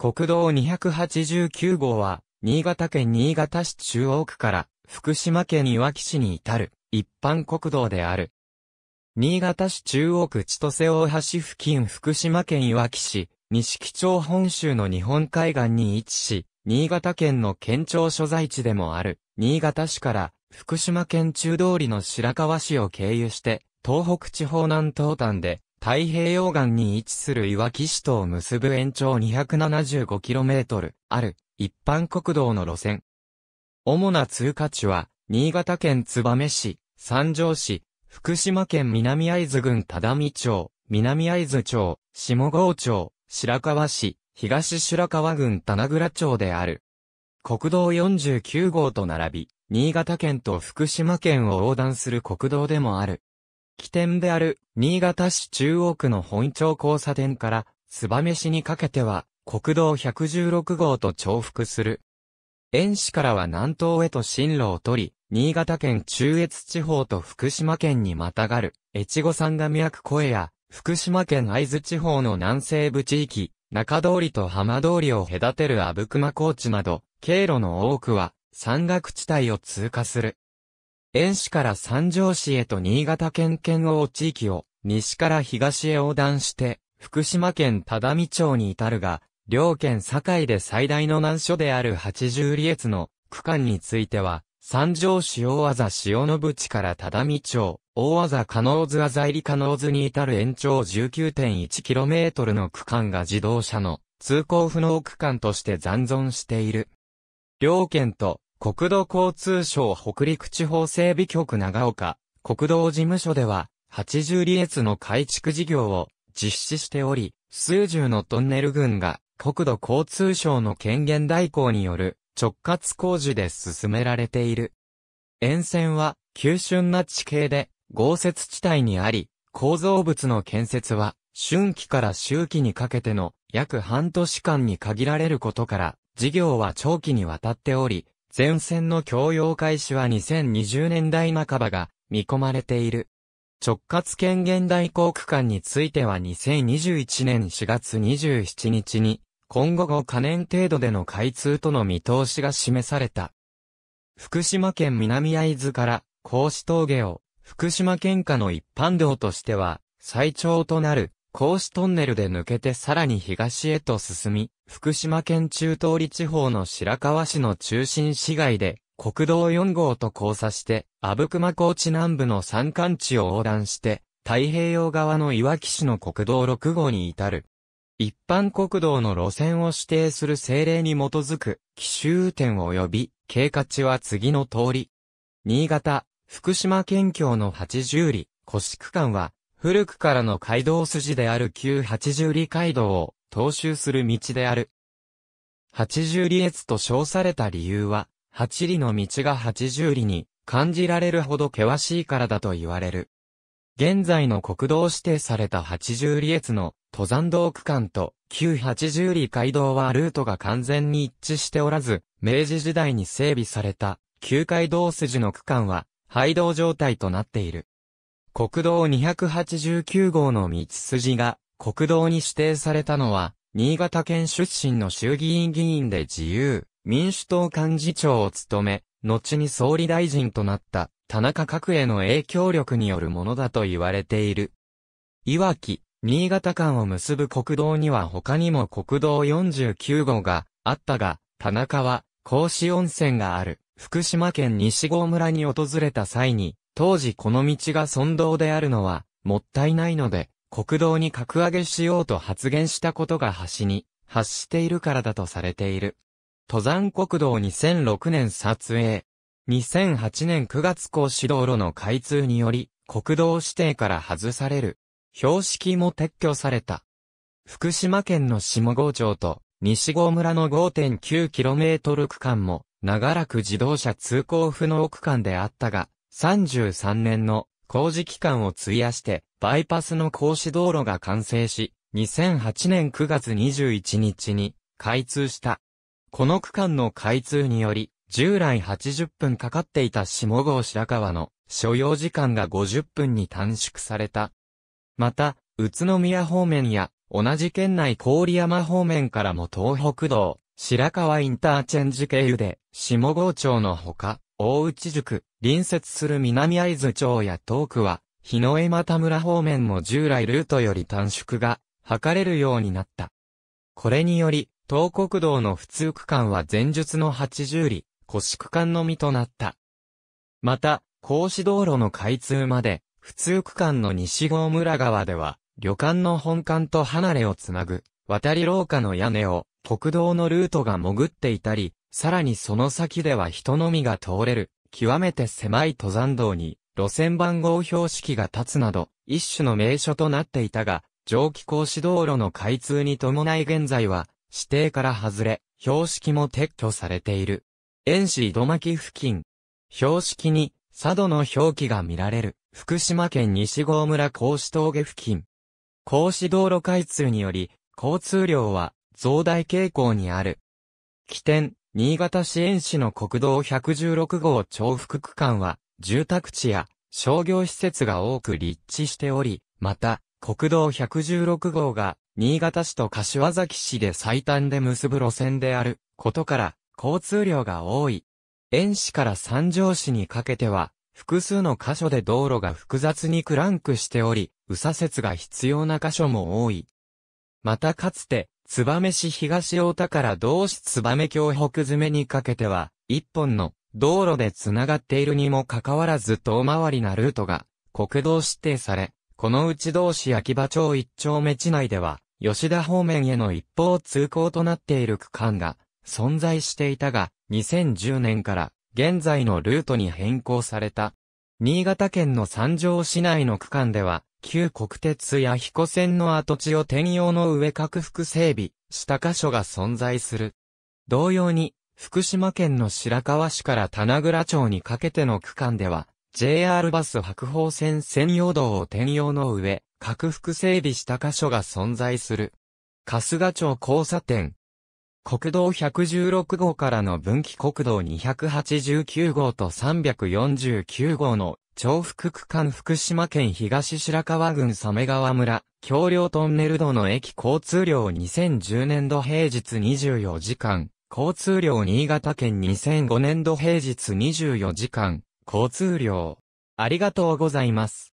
国道289号は、新潟県新潟市中央区から福島県いわき市に至る一般国道である。新潟市中央区千歳大橋付近福島県いわき市、木町本州の日本海岸に位置し、新潟県の県庁所在地でもある、新潟市から福島県中通りの白川市を経由して、東北地方南東端で太平洋岸に位置するいわき市とを結ぶ延長 275km ある一般国道の路線。主な通過地は、新潟県燕市、三条市、福島県南会津郡只見町、南会津町、下郷町、白河市、東白川郡棚倉町である。国道49号と並び、新潟県と福島県を横断する国道でもある。起点である新潟市中央区の本町交差点から燕市にかけては国道116号と重複する。遠市からは南東へと進路を取り、新潟県中越地方と福島県にまたがる、越後山が脈越や、福島県会津地方の南西部地域、中通りと浜通りを隔てる阿武隈高地など、経路の多くは山岳地帯を通過する。遠市から三条市へと新潟県県央地域を、西から東へ横断して、福島県只見町に至るが、両県境で最大の難所である八十里越の区間については、三条市大技塩の淵から只見町、大技加納津技入加納津に至る延長 19.1km の区間が自動車の通行不能区間として残存している。両県と国土交通省北陸地方整備局長岡、国道事務所では、80里越の改築事業を実施しており、数十のトンネル群が国土交通省の権限代行による直轄工事で進められている。沿線は急峻な地形で豪雪地帯にあり、構造物の建設は春季から秋季にかけての約半年間に限られることから、事業は長期にわたっており、前線の供用開始は2020年代半ばが見込まれている。直轄権限代行区間については2021年4月27日に、今後5可年程度での開通との見通しが示された。福島県南会津から甲子峠を福島県下の一般道としては最長となる甲子トンネルで抜けてさらに東へと進み、福島県中通り地方の白河市の中心市街で、国道4号と交差して、阿武隈高地南部の山間地を横断して、太平洋側のいわき市の国道6号に至る。一般国道の路線を指定する政令に基づく、奇襲転及び、経過地は次の通り。新潟、福島県境の80里、古市区間は、古くからの街道筋である旧八十里街道を踏襲する道である。八十里越と称された理由は、八里の道が八十里に感じられるほど険しいからだと言われる。現在の国道指定された八十里越の登山道区間と旧八十里街道はルートが完全に一致しておらず、明治時代に整備された旧街道筋の区間は廃道状態となっている。国道289号の道筋が国道に指定されたのは、新潟県出身の衆議院議員で自由、民主党幹事長を務め、後に総理大臣となった田中角栄の影響力によるものだと言われている。いわき、新潟間を結ぶ国道には他にも国道49号があったが、田中は、甲子温泉がある福島県西郷村に訪れた際に、当時この道が村道であるのは、もったいないので、国道に格上げしようと発言したことが橋に、発しているからだとされている。登山国道2006年撮影。2008年9月公私道路の開通により、国道指定から外される。標識も撤去された。福島県の下郷町と西郷村の 5.9km 区間も長らく自動車通行不能区間であったが、33年の工事期間を費やして、バイパスの格子道路が完成し、2008年9月21日に開通した。この区間の開通により、従来80分かかっていた下郷白川の所要時間が50分に短縮された。また、宇都宮方面や同じ県内郡山方面からも東北道、白川インターチェンジ経由で、下郷町のほか、大内宿、隣接する南会津町や東区は、日の江又村方面も従来ルートより短縮が図れるようになった。これにより、東国道の普通区間は前述の80里、腰区間のみとなった。また、格子道路の開通まで、普通区間の西郷村川では、旅館の本館と離れをつなぐ、渡り廊下の屋根を、国道のルートが潜っていたり、さらにその先では人のみが通れる、極めて狭い登山道に、路線番号標識が立つなど、一種の名所となっていたが、蒸気格子道路の開通に伴い現在は、指定から外れ、標識も撤去されている。遠市井戸巻付近。標識に、佐渡の表記が見られる、福島県西郷村格子峠付近。格子道路開通により、交通量は増大傾向にある。起点、新潟市園市の国道116号重複区間は、住宅地や商業施設が多く立地しており、また、国道116号が、新潟市と柏崎市で最短で結ぶ路線であることから、交通量が多い。園市から三条市にかけては、複数の箇所で道路が複雑にクランクしており、右左折が必要な箇所も多い。またかつて、燕市東大田から同市燕京北詰めにかけては、一本の道路で繋がっているにもかかわらず遠回りなルートが国道指定され、このうち同市秋葉町一丁目地内では、吉田方面への一方通行となっている区間が存在していたが、2010年から現在のルートに変更された。新潟県の三条市内の区間では、旧国鉄や彦線の跡地を転用の上拡幅整備した箇所が存在する。同様に、福島県の白河市から棚倉町にかけての区間では、JR バス白鵬線専用道を転用の上、拡幅整備した箇所が存在する。春日町交差点。国道116号からの分岐国道289号と349号の重複区間福島県東白川郡鮫川村、橋梁トンネル道の駅交通量2010年度平日24時間、交通量新潟県2005年度平日24時間、交通量。ありがとうございます。